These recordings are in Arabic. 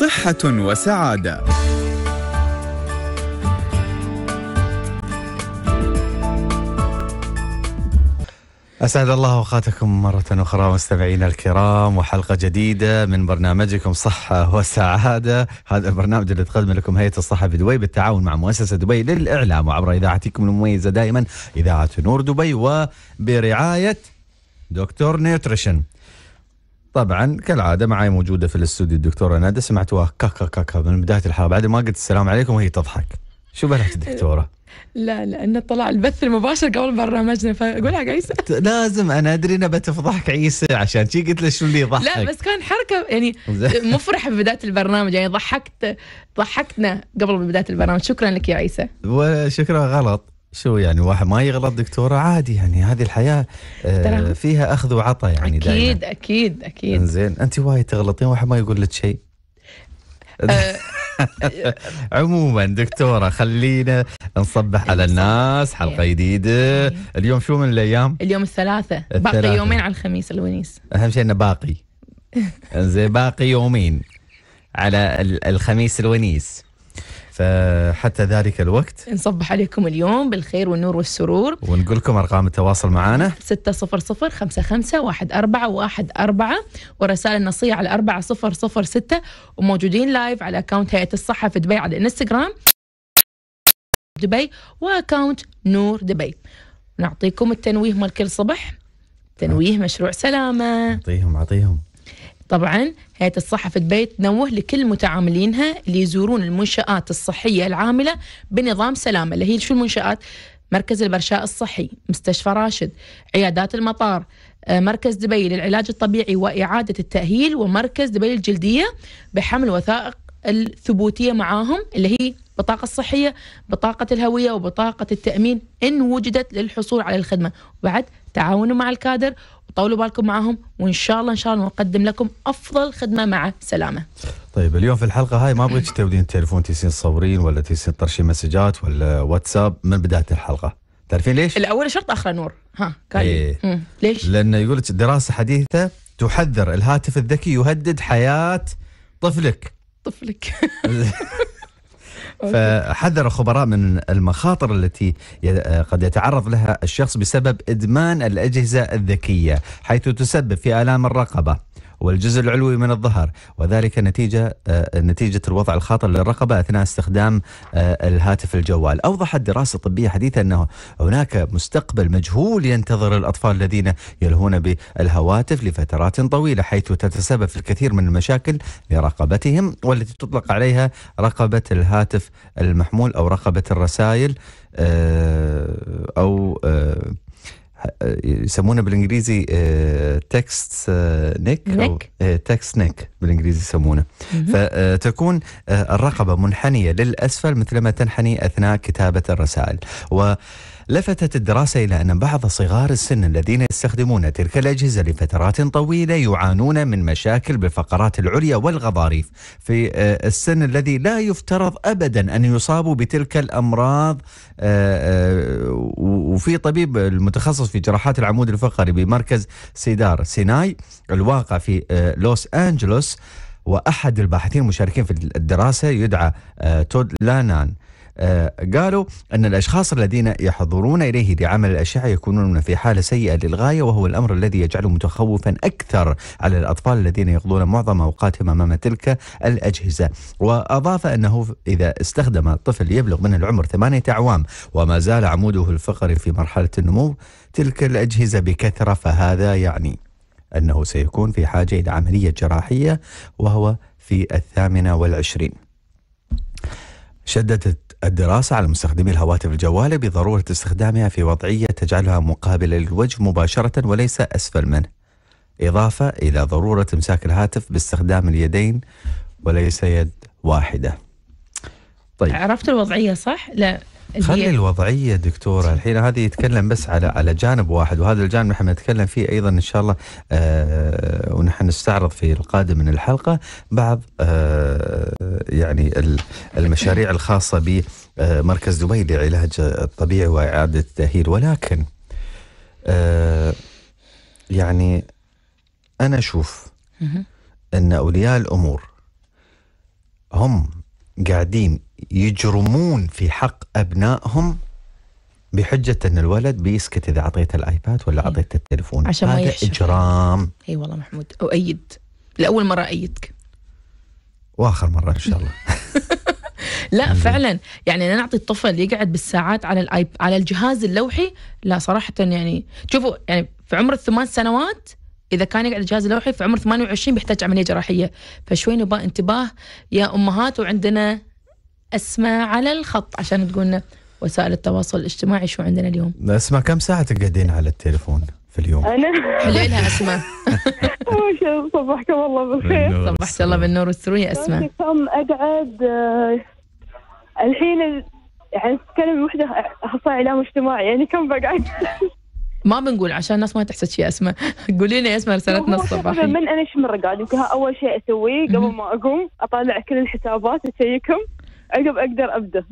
صحة وسعادة. أسعد الله أوقاتكم مرة أخرى مستمعينا الكرام وحلقة جديدة من برنامجكم صحة وسعادة هذا البرنامج اللي تقدم لكم هيئة الصحة في دبي بالتعاون مع مؤسسة دبي للإعلام وعبر إذاعتكم المميزة دائما إذاعة نور دبي وبرعاية دكتور نيوتريشن طبعا كالعاده معي موجوده في الاستوديو الدكتوره نادا سمعتوها كاكا كاكا من بدايه الحلقه بعد ما قلت السلام عليكم وهي تضحك شو بلحت الدكتوره؟ لا لانه طلع البث المباشر قبل برنامجنا فاقول حق عيسى لازم انا ادري انه بتفضحك عيسى عشان شي قلت له شو اللي يضحك لا بس كان حركه يعني مفرحه في بدايه البرنامج يعني ضحكت ضحكتنا قبل بدايه البرنامج شكرا لك يا عيسى وشكرا غلط شو يعني واحد ما يغلط دكتوره عادي يعني هذه الحياه آه، فيها اخذ وعطى يعني اكيد دايما. اكيد اكيد زين انت وايد تغلطين واحد ما يقول لك شيء آه، عموما دكتوره خلينا نصبح على الناس حلقه يعني. جديده يعني. اليوم شو من الايام اليوم الثلاثة باقي يومين على الخميس الونيس اهم شيء انه باقي زين باقي يومين على الخميس الونيس فحتى ذلك الوقت نصبح عليكم اليوم بالخير والنور والسرور ونقول لكم أرقام التواصل معنا 600 55 1414 ورسائل النصية على 4006 وموجودين لايف على أكاونت هيئة الصحة في دبي على الانستغرام دبي وأكاونت نور دبي نعطيكم التنويه مال كل صبح تنويه نعم. مشروع سلامة أعطيهم أعطيهم طبعا هيئة الصحة في دبي تنوه لكل متعاملينها اللي يزورون المنشآت الصحية العاملة بنظام سلامة اللي هي شو المنشآت؟ مركز البرشاء الصحي مستشفى راشد عيادات المطار آه، مركز دبي للعلاج الطبيعي وإعادة التأهيل ومركز دبي الجلدية بحمل وثائق الثبوتية معاهم اللي هي البطاقة الصحية بطاقة الهوية وبطاقة التأمين إن وجدت للحصول على الخدمة وبعد تعاونوا مع الكادر وطولوا بالكم معهم وان شاء الله ان شاء الله نقدم لكم افضل خدمه مع سلامه. طيب اليوم في الحلقه هاي ما ابغيك تودين تليفون تيسين صورين ولا تيسين طرشين مسجات ولا واتساب من بدايه الحلقه. تعرفين ليش؟ الاول شرط اخر نور ها قال إيه. ليش؟ لانه يقول لك دراسه حديثه تحذر الهاتف الذكي يهدد حياه طفلك. طفلك فحذر الخبراء من المخاطر التي آه، قد يتعرض لها الشخص بسبب إدمان الأجهزة الذكية حيث تسبب في آلام الرقبة والجزء العلوي من الظهر وذلك نتيجة آه، نتيجة الوضع الخاطئ للرقبة أثناء استخدام آه، الهاتف الجوال أوضحت دراسة طبية حديثة أنه هناك مستقبل مجهول ينتظر الأطفال الذين يلهون بالهواتف لفترات طويلة حيث تتسبب في الكثير من المشاكل لرقبتهم والتي تطلق عليها رقبة الهاتف المحمول أو رقبة الرسائل آه، أو يسمونه بالانجليزي تكست آه، آه، نيك او تكست آه، نيك بالانجليزي يسمونه فتكون الرقبه منحنيه للاسفل مثلما تنحني اثناء كتابه الرسائل و لفتت الدراسة إلى أن بعض صغار السن الذين يستخدمون تلك الأجهزة لفترات طويلة يعانون من مشاكل بالفقرات العليا والغضاريف في آه، السن الذي لا يفترض أبدا أن يصابوا بتلك الأمراض آه، آه، وفي طبيب المتخصص في جراحات العمود الفقري بمركز سيدار سيناي الواقع في لوس أنجلوس وأحد الباحثين المشاركين في الدراسة يدعى تود لانان آه، قالوا أن الأشخاص الذين يحضرون إليه لعمل الأشعة يكونون في حالة سيئة للغاية وهو الأمر الذي يجعله متخوفا أكثر على الأطفال الذين يقضون معظم أوقاتهم أمام تلك الأجهزة وأضاف أنه إذا استخدم الطفل يبلغ من العمر ثمانية أعوام وما زال عموده الفقري في مرحلة النمو تلك الأجهزة بكثرة فهذا يعني أنه سيكون في حاجة إلى عملية جراحية وهو في الثامنة والعشرين شددت الدراسة على مستخدمي الهواتف الجوالة بضرورة استخدامها في وضعية تجعلها مقابلة للوجه مباشرة وليس أسفل منه إضافة إلى ضرورة إمساك الهاتف باستخدام اليدين وليس يد واحدة طيب عرفت الوضعية صح؟ لا خلي الوضعيه دكتوره الحين هذه يتكلم بس على على جانب واحد وهذا الجانب نحن نتكلم فيه ايضا ان شاء الله آه، ونحن نستعرض في القادم من الحلقه بعض آه، يعني المشاريع الخاصه بمركز دبي للعلاج الطبيعي واعاده التاهيل ولكن آه، يعني انا اشوف ان اولياء الامور هم قاعدين يجرمون في حق ابنائهم بحجة أن الولد بيسكت إذا أعطيته الآيباد ولا إيه. أعطيته التليفون عشان هذا ما إجرام أي والله محمود أؤيد لأول مرة أؤيدك وآخر مرة إن شاء الله لا فعلا يعني انا اعطي الطفل يقعد بالساعات على الايب على الجهاز اللوحي لا صراحه يعني شوفوا يعني في عمر الثمان سنوات اذا كان يقعد الجهاز اللوحي في عمر 28 بيحتاج عمليه جراحيه فشوي نبغى انتباه يا امهات وعندنا اسماء على الخط عشان تقولنا وسائل التواصل الاجتماعي شو عندنا اليوم اسماء كم ساعه تقعدين على التليفون في اليوم انا حليلها اسماء صبحكم والله بالخير صبحت الله بالنور والسرور اسماء كم اقعد آه، الحين يعني تتكلم وحده اخصائي اعلام اجتماعي يعني كم بقعد ما بنقول عشان الناس ما تحسد شيء اسماء قولي لنا اسماء رسالتنا الصباحيه من انا ايش مره قاعد يمكن اول شيء اسويه قبل ما اقوم اطالع كل الحسابات اشيكم عقب اقدر ابدا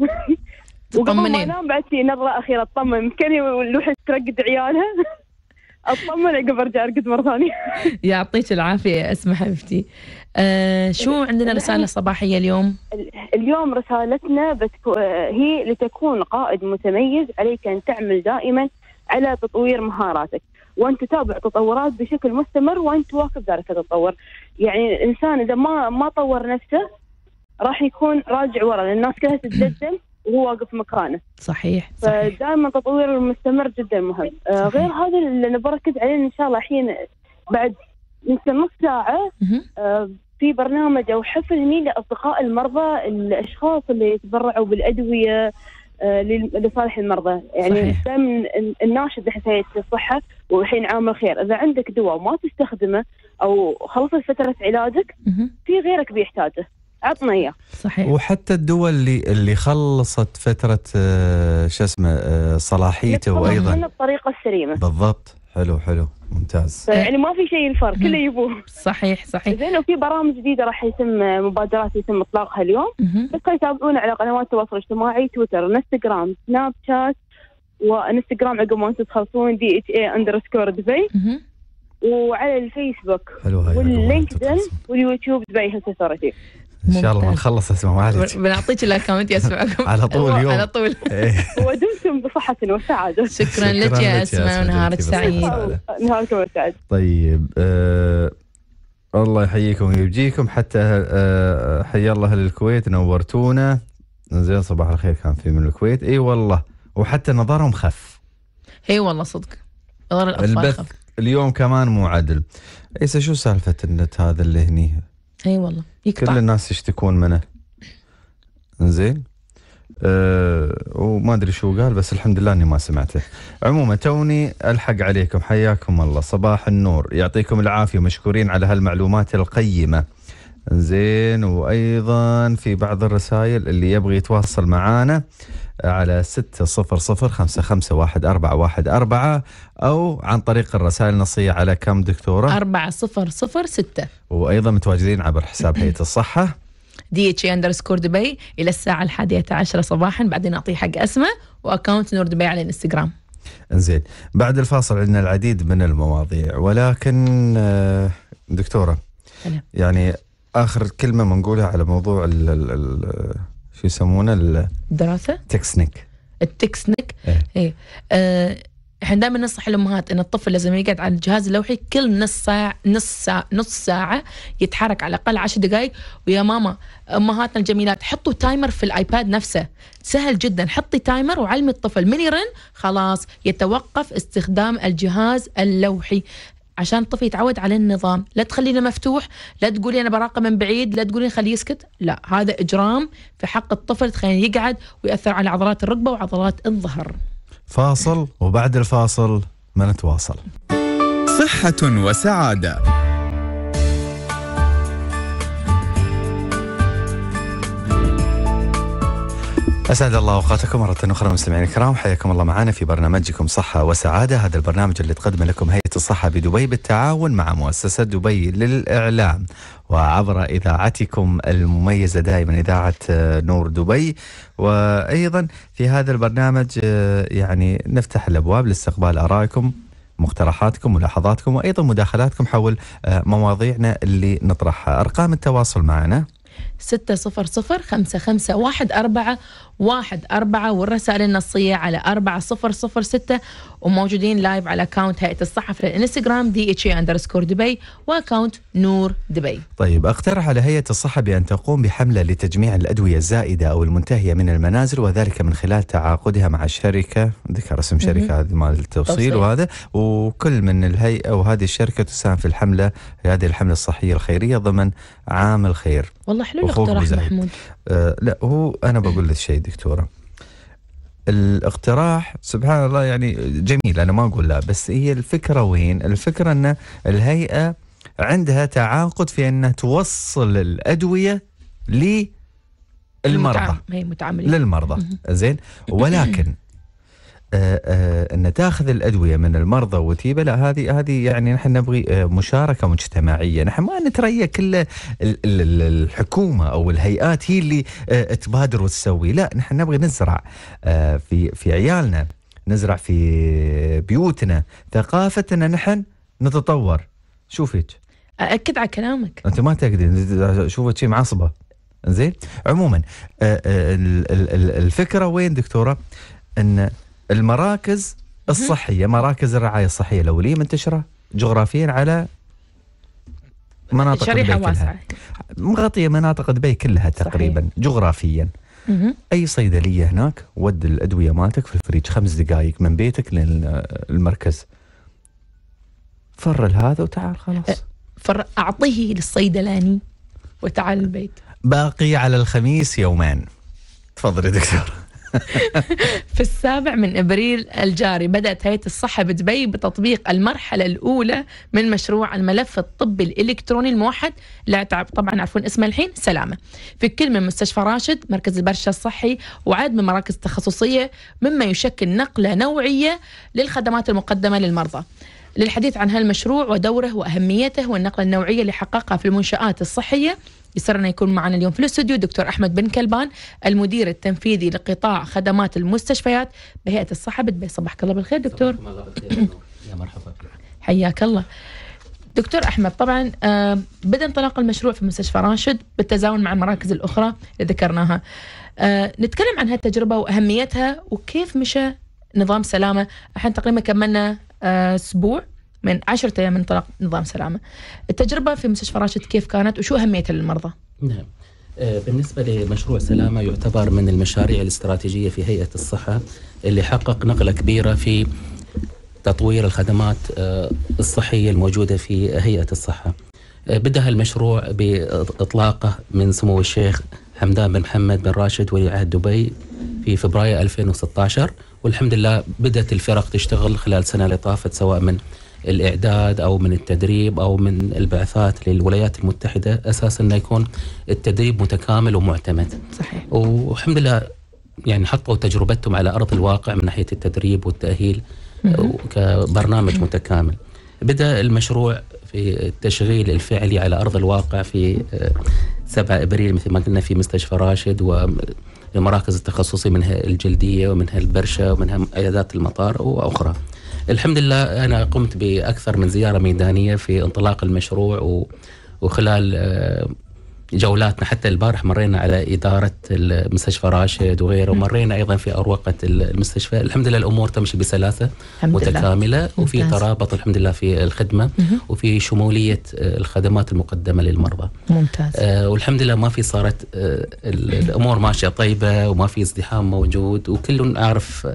وقبل ما انام بعد في نظره اخيره اطمن يمكن الوحش ترقد عيالها اطمن عقب ارجع ارقد مره ثانيه يعطيك العافيه اسمع حبيبتي آه شو عندنا رساله صباحيه اليوم اليوم رسالتنا بتكو هي لتكون قائد متميز عليك ان تعمل دائما على تطوير مهاراتك وان تتابع تطورات بشكل مستمر وان تواكب ذلك التطور يعني الانسان اذا ما ما طور نفسه راح يكون راجع ورا لان الناس كلها تتجدل وهو واقف مكانه صحيح, صحيح. فدائما تطوير المستمر جدا مهم آه، صحيح. غير هذا اللي بركز عليه ان شاء الله الحين بعد يمكن نص ساعه آه، في برنامج او حفل هني لاصدقاء المرضى الاشخاص اللي يتبرعوا بالادويه آه، لصالح المرضى يعني دائما الناشد حسايه الصحه والحين عام الخير اذا عندك دواء ما تستخدمه او خلصت فتره علاجك في غيرك بيحتاجه عطنا اياه صحيح وحتى الدول اللي اللي خلصت فتره آه، شو اسمه آه، صلاحيته وايضا الطريقه السليمه بالضبط حلو حلو ممتاز يعني ما في شيء ينفر كله يبوه صحيح صحيح زين وفي برامج جديده راح يتم مبادرات يتم اطلاقها اليوم بس يتابعونا على قنوات التواصل الاجتماعي تويتر انستغرام سناب شات وانستغرام عقب ما انتم تخلصون دي اتش اي اندرسكور دبي وعلى الفيسبوك واللينكدين واليوتيوب دبي هيلث اثورتي ان شاء الله بنخلص اسمه ما عليك بنعطيك الاكونت يسمعكم على طول اليوم على طول إيه. ودمتم بصحة وسعادة شكرا لك يا اسماء ونهارك سعيد نهاركم سعيد طيب آه، الله يحييكم ويبجيكم حتى آه، آه، حيا الله اهل الكويت نورتونا زين صباح الخير كان في من الكويت اي والله وحتى نظرهم خف اي والله صدق نظر الاطفال خف اليوم كمان مو عدل ايسا شو سالفه النت هذا اللي هني اي والله يكبع. كل الناس يشتكون منه زين أه وما ادري شو قال بس الحمد لله اني ما سمعته. عموما توني الحق عليكم حياكم الله صباح النور يعطيكم العافيه مشكورين على هالمعلومات القيمه. زين وايضا في بعض الرسائل اللي يبغى يتواصل معانا على ستة صفر صفر خمسة خمسة واحد واحد أربعة أربعة أو عن طريق الرسائل النصية على كم دكتورة؟ أربعة صفر صفر ستة وأيضا متواجدين عبر حساب هيئة الصحة دي اتش اندرسكور دبي الى الساعه الحادية عشرة صباحا بعدين اعطيه حق اسمه واكونت نور دبي على الانستغرام انزين بعد الفاصل عندنا العديد من المواضيع ولكن آه، دكتوره يعني اخر كلمه بنقولها على موضوع ال ال ال شو يسمونه الدراسه التكسنك التكسنك اي ايه. اه احنا دائما ننصح الامهات ان الطفل لازم يقعد على الجهاز اللوحي كل نص ساعه نص ساعه نص ساعه يتحرك على الاقل 10 دقائق ويا ماما امهاتنا الجميلات حطوا تايمر في الايباد نفسه سهل جدا حطي تايمر وعلمي الطفل من يرن خلاص يتوقف استخدام الجهاز اللوحي عشان الطفل يتعود على النظام لا تخلينا مفتوح لا تقولي أنا براقب من بعيد لا تقولي خليه يسكت لا هذا إجرام في حق الطفل تخليه يقعد ويأثر على عضلات الركبة وعضلات الظهر فاصل وبعد الفاصل ما نتواصل صحة وسعادة اسعد الله اوقاتكم مره اخرى مستمعينا الكرام حياكم الله معنا في برنامجكم صحه وسعاده هذا البرنامج اللي تقدمه لكم هيئه الصحه بدبي بالتعاون مع مؤسسه دبي للاعلام وعبر اذاعتكم المميزه دائما اذاعه آه، نور دبي وايضا في هذا البرنامج آه، يعني نفتح الابواب لاستقبال ارائكم مقترحاتكم ملاحظاتكم وايضا مداخلاتكم حول آه، مواضيعنا اللي نطرحها ارقام التواصل معنا ستة صفر صفر خمسة خمسة واحد أربعة واحد أربعة والرسائل النصية على أربعة صفر صفر ستة وموجودين لايف على أكاونت هيئة الصحف للإنستغرام دي اتش اي أندرسكور دبي وأكاونت نور دبي طيب أقترح على هيئة الصحة بأن تقوم بحملة لتجميع الأدوية الزائدة أو المنتهية من المنازل وذلك من خلال تعاقدها مع الشركة ذكر اسم شركة هذه مال التوصيل وهذا وكل من الهيئة وهذه الشركة تساهم في الحملة هذه الحملة الصحية الخيرية ضمن عام الخير والله حلو وفوق محمود آه لا هو انا بقول لك شيء دكتوره الاقتراح سبحان الله يعني جميل انا ما اقول لا بس هي الفكره وين؟ الفكره ان الهيئه عندها تعاقد في انها توصل الادويه للمرضى للمرضى زين ولكن آه، آه، ان تاخذ الادويه من المرضى وتيبه لا هذه هذه يعني نحن نبغي آه، مشاركه مجتمعيه، نحن ما نتريى كل الحكومه او الهيئات هي اللي تبادر وتسوي، لا نحن نبغي نزرع في في عيالنا، نزرع في بيوتنا ثقافتنا نحن نتطور. شوفيك اكد على كلامك انت ما تاكدين اشوفك شيء معصبه زين عموما الفكره وين دكتوره ان المراكز الصحيه مراكز الرعايه الصحيه الاوليه منتشره جغرافيا على مناطق شريحه دبي واسعه مغطيه مناطق دبي كلها تقريبا صحيح. جغرافيا اي صيدليه هناك ود الادويه مالتك في الفريج خمس دقائق من بيتك للمركز فر لهذا وتعال خلاص فر اعطيه للصيدلاني وتعال البيت باقي على الخميس يومان تفضلي دكتور في السابع من ابريل الجاري بدات هيئه الصحه بدبي بتطبيق المرحله الاولى من مشروع الملف الطبي الالكتروني الموحد لا طبعا عارفون اسمه الحين سلامه في كل من مستشفى راشد مركز البرشا الصحي وعدد من مراكز تخصصيه مما يشكل نقله نوعيه للخدمات المقدمه للمرضى للحديث عن هالمشروع ودوره واهميته والنقله النوعيه اللي حققها في المنشات الصحيه يسرنا يكون معنا اليوم في الاستوديو دكتور أحمد بن كلبان المدير التنفيذي لقطاع خدمات المستشفيات بهيئة الصحة بدبي صباحك الله بالخير دكتور الله يا مرحبا حياك الله دكتور احمد طبعا آه، بدا انطلاق المشروع في مستشفى راشد بالتزامن مع المراكز الاخرى اللي ذكرناها آه، نتكلم عن هالتجربه واهميتها وكيف مشى نظام سلامه الحين تقريبا كملنا آه، اسبوع من 10 ايام من انطلاق نظام سلامه. التجربه في مستشفى راشد كيف كانت وشو اهميتها للمرضى؟ نعم. آه، بالنسبة لمشروع سلامة يعتبر من المشاريع الاستراتيجية في هيئة الصحة اللي حقق نقلة كبيرة في تطوير الخدمات آه، الصحية الموجودة في هيئة الصحة آه، بدأ المشروع بإطلاقه من سمو الشيخ حمدان بن محمد بن راشد ولي عهد دبي في فبراير 2016 والحمد لله بدأت الفرق تشتغل خلال سنة اللي طافت سواء من الاعداد او من التدريب او من البعثات للولايات المتحده اساس انه يكون التدريب متكامل ومعتمد. صحيح. والحمد لله يعني حطوا تجربتهم على ارض الواقع من ناحيه التدريب والتاهيل كبرنامج متكامل. بدا المشروع في التشغيل الفعلي على ارض الواقع في 7 آه، ابريل مثل ما قلنا في مستشفى راشد و المراكز التخصصي منها الجلديه ومنها البرشه ومنها عيادات المطار واخرى. الحمد لله انا قمت باكثر من زياره ميدانيه في انطلاق المشروع وخلال آه، جولاتنا حتى البارح مرينا على اداره مستشفى راشد وغيره ومرينا ايضا في اروقه المستشفى الحمد لله الامور تمشي بسلاسه متكامله وفي ترابط الحمد لله في الخدمه وفي شموليه آه، الخدمات المقدمه للمرضى ممتاز آه والحمد لله ما في صارت آه الامور ماشيه طيبه وما في ازدحام موجود وكل عارف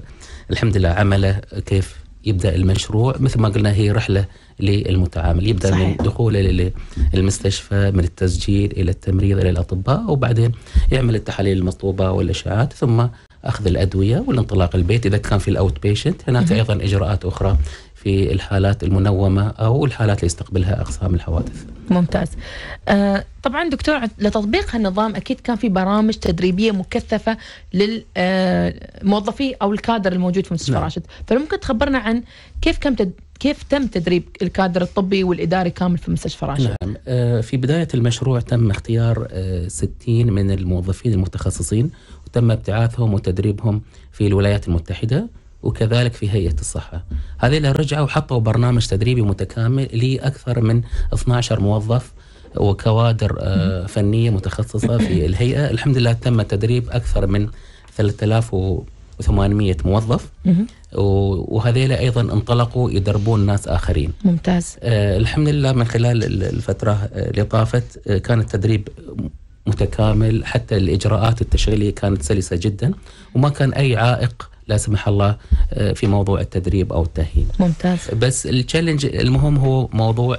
الحمد لله عمله كيف يبدا المشروع مثل ما قلنا هي رحله للمتعامل يبدا صحيح. من دخوله للمستشفى من التسجيل الى التمريض الى الاطباء وبعدين يعمل التحاليل المطلوبه والاشعاعات ثم اخذ الادويه والانطلاق البيت اذا كان في الاوت بيشنت هناك ايضا اجراءات اخرى في الحالات المنومة أو الحالات اللي يستقبلها أقسام الحوادث ممتاز آه طبعا دكتور لتطبيق هالنظام أكيد كان في برامج تدريبية مكثفة للموظفي آه، أو الكادر الموجود في مستشفى نعم. راشد فممكن تخبرنا عن كيف كم تد... كيف تم تدريب الكادر الطبي والإداري كامل في مستشفى راشد؟ نعم آه، في بداية المشروع تم اختيار 60 آه، من الموظفين المتخصصين وتم ابتعاثهم وتدريبهم في الولايات المتحدة وكذلك في هيئه الصحه. اللي رجعوا وحطوا برنامج تدريبي متكامل لاكثر من 12 موظف وكوادر آه، فنيه متخصصه في الهيئه، الحمد لله تم تدريب اكثر من 3800 موظف وهذيلا ايضا انطلقوا يدربون ناس اخرين. ممتاز. آه الحمد لله من خلال الفتره اللي طافت آه، كان التدريب متكامل حتى الاجراءات التشغيليه كانت سلسه جدا وما كان اي عائق لا سمح الله آه، في موضوع التدريب او التاهيل ممتاز بس التشالنج المهم هو موضوع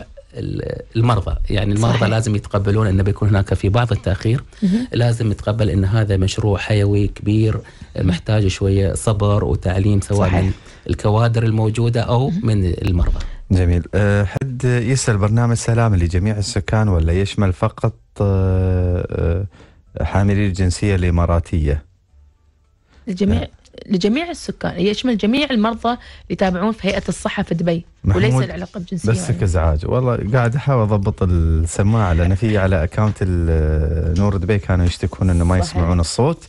المرضى يعني المرضى صحيح. لازم يتقبلون انه بيكون هناك في بعض التاخير مه. لازم يتقبل ان هذا مشروع حيوي كبير محتاج شويه صبر وتعليم سواء صحيح. من الكوادر الموجوده او مه. من المرضى جميل آه، حد يسال برنامج سلام لجميع السكان ولا يشمل فقط آه، حاملي الجنسيه الاماراتيه الجميع لجميع السكان يشمل جميع المرضى اللي يتابعون في هيئه الصحه في دبي وليس العلاقه الجنسيه بسك يعني. ازعاج والله قاعد احاول اضبط السماعه لان في على اكونت نور دبي كانوا يشتكون انه ما يسمعون الصوت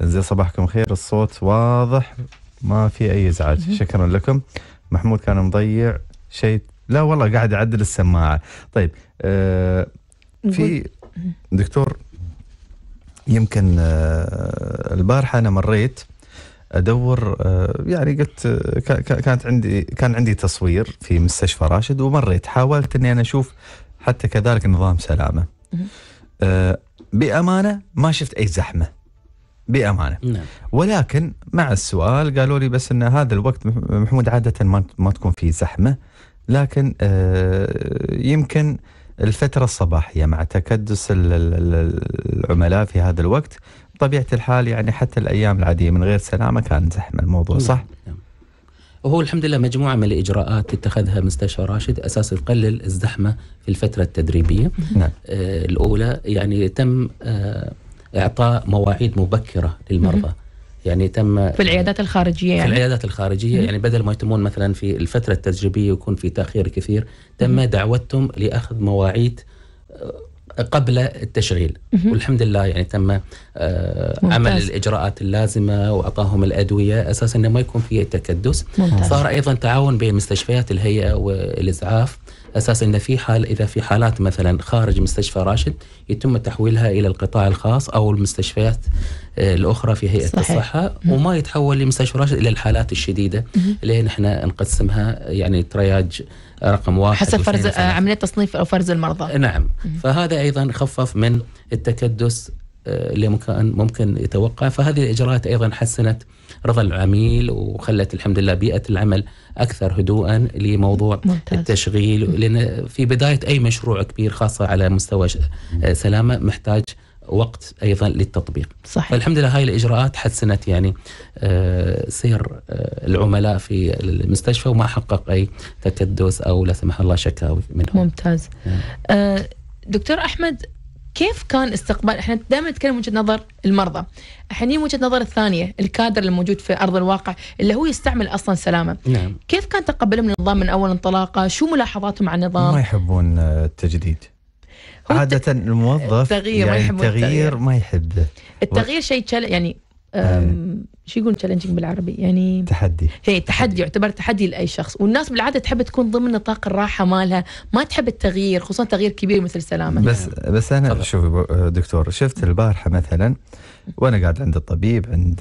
زي صباحكم خير الصوت واضح ما في اي ازعاج شكرا لكم محمود كان مضيع شيء لا والله قاعد اعدل السماعه طيب آه، في دكتور يمكن آه، البارحه انا مريت ادور آه، يعني قلت آه، كانت عندي كان عندي تصوير في مستشفى راشد ومريت حاولت اني انا اشوف حتى كذلك نظام سلامه. آه، بامانه ما شفت اي زحمه. بامانه. نعم. ولكن مع السؤال قالوا لي بس ان هذا الوقت محمود عاده ما ما تكون فيه زحمه لكن يمكن الفتره الصباحيه مع تكدس العملاء في هذا الوقت بطبيعه الحال يعني حتى الايام العاديه من غير سلامه كان زحمه الموضوع صح؟ نعم. وهو الحمد لله مجموعة من الإجراءات اتخذها مستشفى راشد أساس تقلل الزحمة في الفترة التدريبية نعم. آه الأولى يعني تم آه إعطاء مواعيد مبكرة للمرضى يعني تم آه، في العيادات الخارجية يعني في العيادات الخارجية يعني بدل ما يتمون مثلا في الفترة التدريبية يكون في تأخير كثير تم دعوتهم لأخذ مواعيد آه، قبل التشغيل والحمد لله يعني تم آه، عمل الاجراءات اللازمه واعطاهم الادويه اساسا انه ما يكون في تكدس ممتاز. صار ايضا تعاون بين مستشفيات الهيئه والاسعاف اساس انه في حال اذا في حالات مثلا خارج مستشفى راشد يتم تحويلها الى القطاع الخاص او المستشفيات آه، الاخرى في هيئه صحيح. الصحه وما يتحول لمستشفى راشد الا الحالات الشديده اللي احنا نحن نقسمها يعني ترياج رقم واحد حسب فرز آه، عمليه تصنيف او فرز المرضى نعم فهذا ايضا خفف من التكدس آه، اللي ممكن ممكن يتوقع فهذه الاجراءات ايضا حسنت رضا العميل وخلت الحمد لله بيئه العمل اكثر هدوءا لموضوع ممتاز. التشغيل لان في بدايه اي مشروع كبير خاصه على مستوى آه، سلامه محتاج وقت ايضا للتطبيق صحيح. فالحمد لله هاي الاجراءات حسنت يعني آه، سير العملاء في المستشفى وما حقق اي تكدس او لا سمح الله شكاوي منهم ممتاز نعم. آه دكتور احمد كيف كان استقبال احنا دائما نتكلم من وجهه نظر المرضى الحين وجهه نظر الثانيه الكادر الموجود في ارض الواقع اللي هو يستعمل اصلا سلامه نعم. كيف كان تقبلهم النظام من اول انطلاقه شو ملاحظاتهم عن النظام ما يحبون آه، التجديد عادة الموظف التغيير يعني ما يحب التغيير, التغيير ما يحبه التغيير شيء يعني شو يقول تشالنجينج بالعربي يعني تحدي هي إيه، تحدي يعتبر تحدي لاي شخص والناس بالعاده تحب تكون ضمن نطاق الراحه مالها ما تحب التغيير خصوصا تغيير كبير مثل سلامه بس يعني. بس انا شوفي دكتور شفت البارحه مثلا وانا قاعد عند الطبيب عند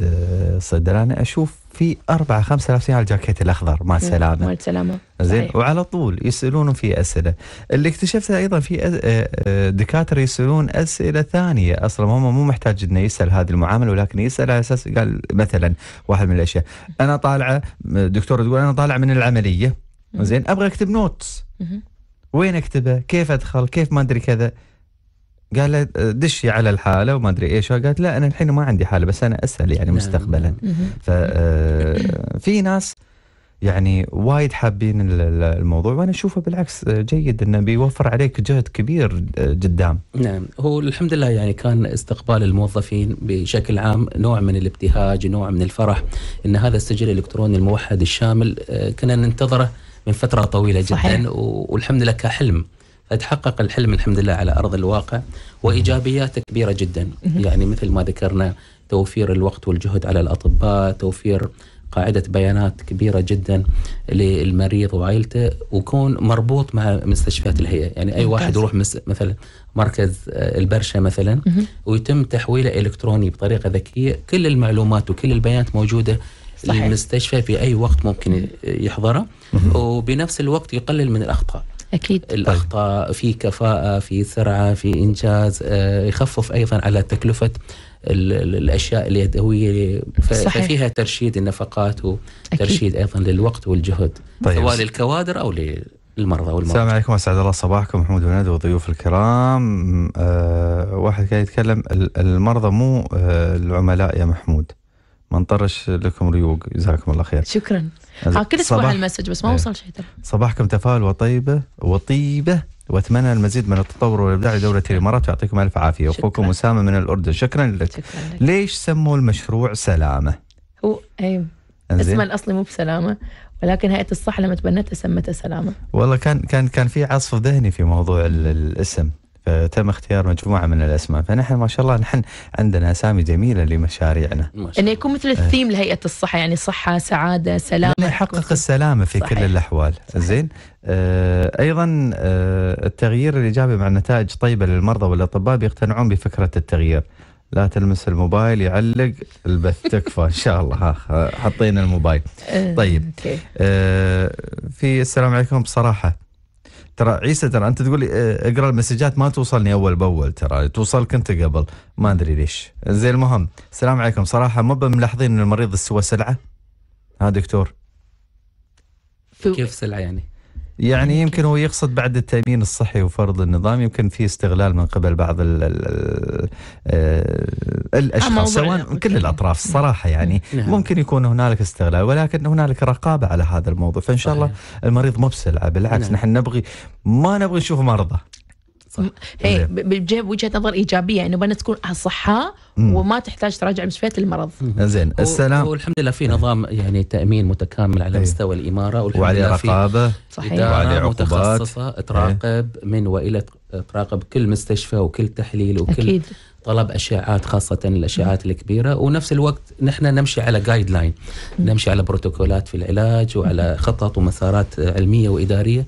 الصيدلانه اشوف في أربعة خمسة آلاف على الجاكيت الأخضر مال سلامة مال سلامة زين وعلى طول يسألون في أسئلة اللي اكتشفته أيضا في آه، آه، دكاترة يسألون أسئلة ثانية أصلا هم مو محتاج إنه يسأل هذه المعاملة ولكن يسأل على أساس قال مثلا واحد من الأشياء أنا طالعة دكتورة تقول أنا طالعة من العملية زين أبغى أكتب نوتس وين أكتبه كيف أدخل كيف ما أدري كذا قال أه، دشي على الحاله وما ادري ايش قالت لا انا الحين ما عندي حاله بس انا اسال يعني نعم. مستقبلا ففي أه، ناس يعني وايد حابين الموضوع وانا اشوفه بالعكس أه، جيد انه بيوفر عليك جهد كبير قدام. نعم هو الحمد لله يعني كان استقبال الموظفين بشكل عام نوع من الابتهاج، نوع من الفرح ان هذا السجل الالكتروني الموحد الشامل كنا ننتظره من فتره طويله جدا صحيح. والحمد لله كحلم. تحقق الحلم الحمد لله على ارض الواقع وايجابياته كبيره جدا يعني مثل ما ذكرنا توفير الوقت والجهد على الاطباء توفير قاعدة بيانات كبيرة جدا للمريض وعائلته وكون مربوط مع مستشفيات الهيئة يعني أي واحد يروح مثلا مركز آه، البرشة مثلا ويتم تحويله إلكتروني بطريقة ذكية كل المعلومات وكل البيانات موجودة صحيح. المستشفى في أي وقت ممكن يحضره وبنفس الوقت يقلل من الأخطاء اكيد الاخطاء في كفاءه في سرعه في انجاز آه، يخفف ايضا على تكلفه الاشياء اليدويه ففيها ترشيد النفقات وترشيد ايضا للوقت والجهد طيب. سواء للكوادر او للمرضى والمرضى السلام عليكم واسعد الله صباحكم محمود وند والضيوف الكرام أه واحد كان يتكلم المرضى مو آه، العملاء يا محمود ما نطرش لكم ريوق جزاكم الله خير شكرا آه، كل اسبوع هالمسج بس ما ايه. وصل شيء ترى صباحكم تفاؤل وطيبه وطيبه واتمنى المزيد من التطور والابداع لدوله الامارات ويعطيكم الف عافيه اخوكم اسامه من الاردن شكرا لك, شكرا لك. ليش سموا المشروع سلامه؟ هو اي اسمه الاصلي مو بسلامه ولكن هيئه الصحه لما تبنته سمته سلامه والله كان كان كان في عصف ذهني في موضوع الاسم آه، تم اختيار مجموعه من الاسماء فنحن ما شاء الله نحن عندنا اسامي جميله لمشاريعنا انه يعني يكون مثل آه. الثيم لهيئه الصحه يعني صحه سعاده سلامه يحقق السلامه في صحيح. كل الاحوال صحيح. زين آه ايضا آه التغيير الايجابي مع نتائج طيبه للمرضى والاطباء بيقتنعون بفكره التغيير لا تلمس الموبايل يعلق البث تكفى ان شاء الله ها حطينا الموبايل آه، طيب آه في السلام عليكم بصراحه ترى عيسى ترى انت تقول لي إيه، اقرا المسجات ما توصلني اول باول ترى توصلك انت قبل ما ادري ليش زي المهم السلام عليكم صراحه ما بملاحظين ان المريض سوى سلعه ها دكتور كيف سلعه يعني يعني يمكن هو يقصد بعد التامين الصحي وفرض النظام يمكن في استغلال من قبل بعض الـ الـ الـ آه، الاشخاص سواء كل الاطراف نعم. الصراحه يعني نعم. نعم. ممكن يكون هنالك استغلال ولكن هنالك رقابه على هذا الموضوع فان شاء الله المريض مو بسلعه بالعكس نحن نبغي ما نبغي نشوف مرضى صح هي إيه، وجهه نظر ايجابيه انه يعني بنت تكون اصحاء وما تحتاج تراجع مستشفيات المرض زين السلام والحمد لله في نظام يعني تامين متكامل على أيوه. مستوى الاماره وعلي وعليه رقابه صحيح وعليه عقوبات متخصصه تراقب إيه. من والى تراقب كل مستشفى وكل تحليل وكل أكيد. طلب اشعاعات خاصه الاشعاعات الكبيره ونفس الوقت نحن نمشي على جايد لاين نمشي على بروتوكولات في العلاج وعلى خطط ومسارات علميه واداريه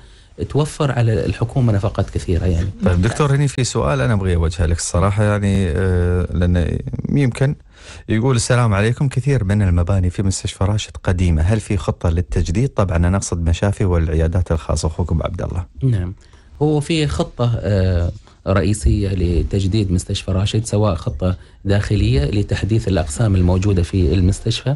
توفر على الحكومه نفقات كثيره يعني طيب دكتور هني في سؤال انا ابغي اوجهه لك الصراحه يعني آه، لان يمكن يقول السلام عليكم كثير من المباني في مستشفى راشد قديمه هل في خطه للتجديد طبعا انا اقصد مشافي والعيادات الخاصه اخوكم عبد الله نعم هو في خطه آه، رئيسية لتجديد مستشفى راشد سواء خطة داخلية لتحديث الأقسام الموجودة في المستشفى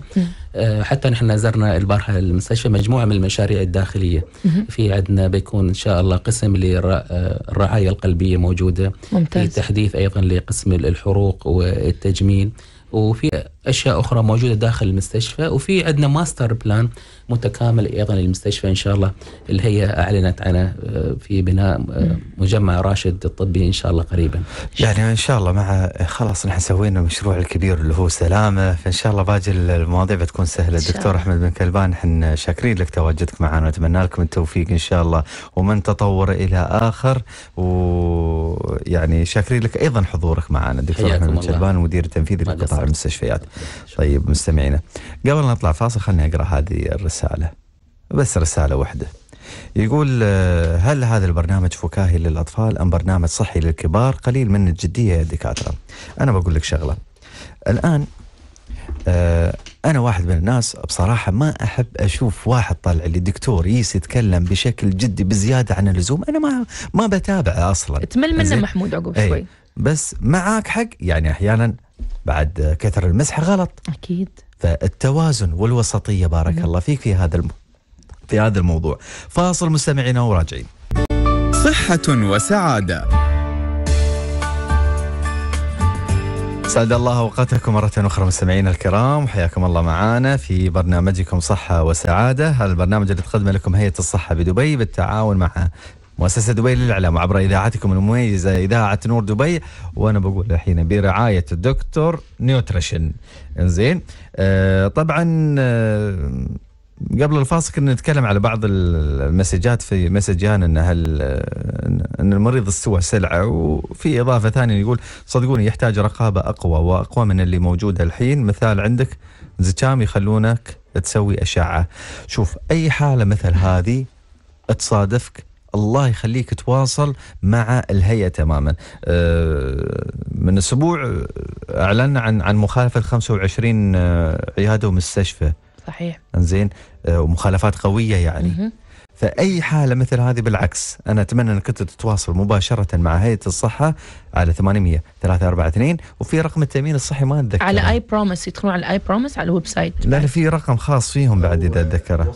آه، حتى نحن زرنا البارحة المستشفى مجموعة من المشاريع الداخلية في عندنا بيكون إن شاء الله قسم للرعاية آه، القلبية موجودة ممتاز. في تحديث أيضا لقسم الحروق والتجميل وفي اشياء اخرى موجوده داخل المستشفى وفي عندنا ماستر بلان متكامل ايضا للمستشفى ان شاء الله اللي هي اعلنت عنه آه، في بناء آه، مجمع راشد الطبي ان شاء الله قريبا. يعني ان شاء الله مع خلاص نحن سوينا المشروع الكبير اللي هو سلامه فان شاء الله باقي المواضيع بتكون سهله دكتور احمد بن كلبان احنا شاكرين لك تواجدك معنا ونتمنى لكم التوفيق ان شاء الله ومن تطور الى اخر ويعني شاكرين لك ايضا حضورك معنا دكتور احمد بن كلبان المدير التنفيذي لقطاع المستشفيات. طيب مستمعينا قبل نطلع فاصل خليني اقرا هذه الرساله رسالة بس رسالة واحدة يقول آه، هل هذا البرنامج فكاهي للأطفال أم برنامج صحي للكبار قليل من الجدية يا دكاترة أنا بقول لك شغلة الآن آه، أنا واحد من الناس بصراحة ما أحب أشوف واحد طالع لي دكتور يس يتكلم بشكل جدي بزيادة عن اللزوم أنا ما ما بتابعه أصلا تمل منه محمود عقب إيه. شوي بس معاك حق يعني أحيانا بعد كثر المسح غلط أكيد فالتوازن والوسطية بارك الله فيك في هذا الم... في هذا الموضوع فاصل مستمعينا وراجعين صحة وسعادة سعد الله اوقاتكم مرة اخرى مستمعينا الكرام حياكم الله معنا في برنامجكم صحة وسعادة، هذا البرنامج اللي تقدمه لكم هيئة الصحة بدبي بالتعاون مع مؤسسة دبي للإعلام عبر إذاعتكم المميزة إذاعة نور دبي وأنا بقول الحين برعاية الدكتور نيوتريشن زين آه طبعا آه، قبل الفاصل كنا نتكلم على بعض المسجات في مسجان ان هل آه، ان المريض استوى سلعه وفي اضافه ثانيه يقول صدقوني يحتاج رقابه اقوى واقوى من اللي موجوده الحين مثال عندك زكام يخلونك تسوي اشعه شوف اي حاله مثل هذه تصادفك الله يخليك تواصل مع الهيئه تماما آه، من اسبوع اعلنا عن عن مخالفه 25 آه، عياده ومستشفى صحيح انزين آه، ومخالفات قويه يعني مه. فاي حاله مثل هذه بالعكس انا اتمنى انك تتواصل مباشره مع هيئه الصحه على 800 342 وفي رقم التامين الصحي ما اتذكر على اي بروميس يدخلون على اي بروميس على الويب سايت لا لا في رقم خاص فيهم بعد اذا اتذكره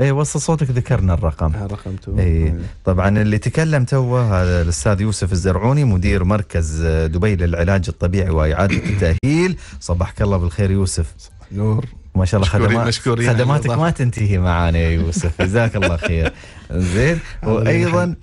اي وصل صوتك ذكرنا الرقم آه، رقم تو اي طبعا اللي تكلم توه هذا آه، الاستاذ يوسف الزرعوني مدير مركز آه، دبي للعلاج الطبيعي واعاده التاهيل صبحك الله بالخير يوسف نور ما شاء الله خدمات مشكورين خدماتك ما تنتهي معانا يا يوسف جزاك الله خير زين وايضا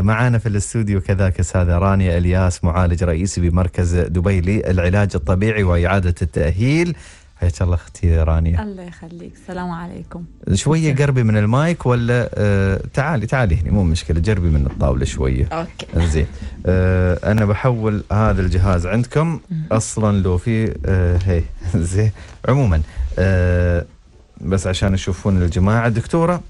معانا في الاستوديو كذاك الساده رانيا الياس معالج رئيسي بمركز دبي للعلاج الطبيعي واعاده التاهيل حياك الله اختي رانيا الله يخليك السلام عليكم شويه قربي من المايك ولا آه تعالي تعالي هنا مو مشكله جربي من الطاوله شويه اوكي زين آه انا بحول هذا الجهاز عندكم اصلا لو في آه هي زين عموما آه بس عشان يشوفون الجماعه دكتوره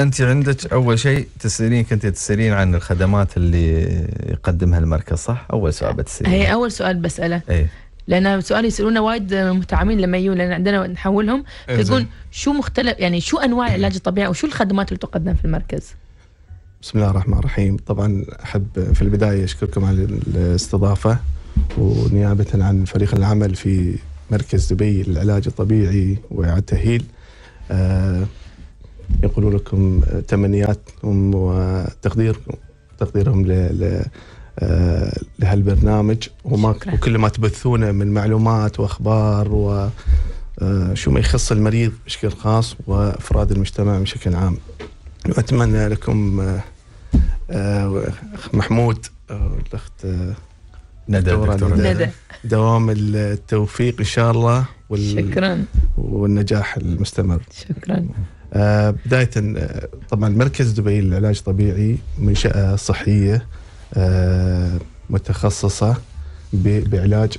انت عندك اول شيء تسالين كنت تسالين عن الخدمات اللي يقدمها المركز صح؟ اول سؤال بتسالين هي اول سؤال بساله أي. لان سؤال يسالونا وايد متعامين لما يجون لان عندنا نحولهم إيه، فيقول شو مختلف يعني شو انواع العلاج الطبيعي وشو الخدمات اللي تقدم في المركز؟ بسم الله الرحمن الرحيم طبعا احب في البدايه اشكركم على الاستضافه ونيابه عن فريق العمل في مركز دبي للعلاج الطبيعي والتأهيل أه يقولوا لكم تمنياتهم وتقديركم تقديرهم آه، لهالبرنامج وما وكل ما تبثونه من معلومات واخبار و آه، شو ما يخص المريض بشكل خاص وافراد المجتمع بشكل عام. واتمنى لكم اخ آه، محمود الاخت ندى ندى دوام التوفيق ان شاء الله وال شكرا والنجاح المستمر شكرا بدايه طبعا مركز دبي للعلاج الطبيعي منشاه صحيه آه، متخصصه بعلاج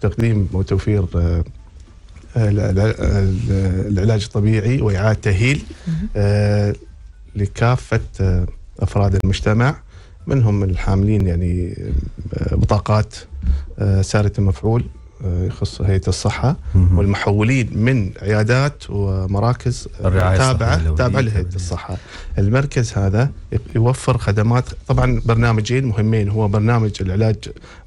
تقديم وتوفير آه، آه، العلاج الطبيعي واعاده تاهيل لكافه افراد المجتمع منهم الحاملين يعني بطاقات سارة المفعول يخص هيئه الصحه والمحولين من عيادات ومراكز تابعه تابعه لهيئه الصحه. المركز هذا يوفر خدمات طبعا برنامجين مهمين هو برنامج العلاج